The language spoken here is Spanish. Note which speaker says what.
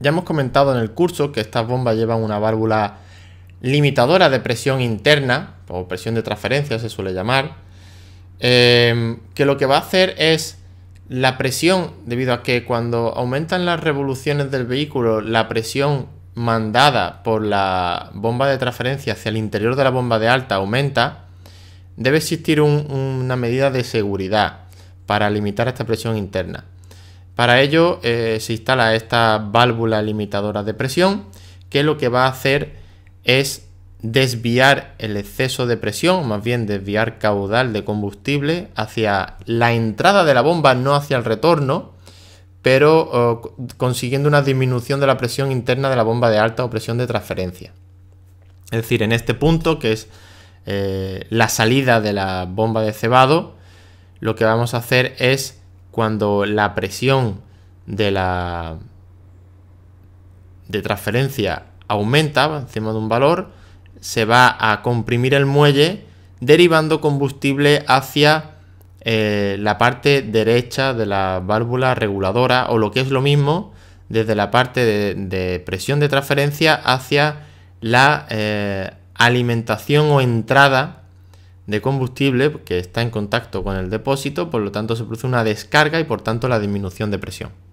Speaker 1: Ya hemos comentado en el curso que estas bombas llevan una válvula limitadora de presión interna, o presión de transferencia se suele llamar, em, que lo que va a hacer es la presión, debido a que cuando aumentan las revoluciones del vehículo, la presión mandada por la bomba de transferencia hacia el interior de la bomba de alta aumenta, debe existir una medida de seguridad para limitar esta presión interna. Para ello eh, se instala esta válvula limitadora de presión que lo que va a hacer es desviar el exceso de presión, más bien desviar caudal de combustible hacia la entrada de la bomba, no hacia el retorno, pero oh, consiguiendo una disminución de la presión interna de la bomba de alta o presión de transferencia. Es decir, en este punto, que es eh, la salida de la bomba de cebado, lo que vamos a hacer es cuando la presión de la de transferencia aumenta encima de un valor, se va a comprimir el muelle derivando combustible hacia eh, la parte derecha de la válvula reguladora o lo que es lo mismo desde la parte de, presión de transferencia hacia la eh, alimentación o entrada de combustible que está en contacto con el depósito, por lo tanto se produce una descarga y por tanto la disminución de presión.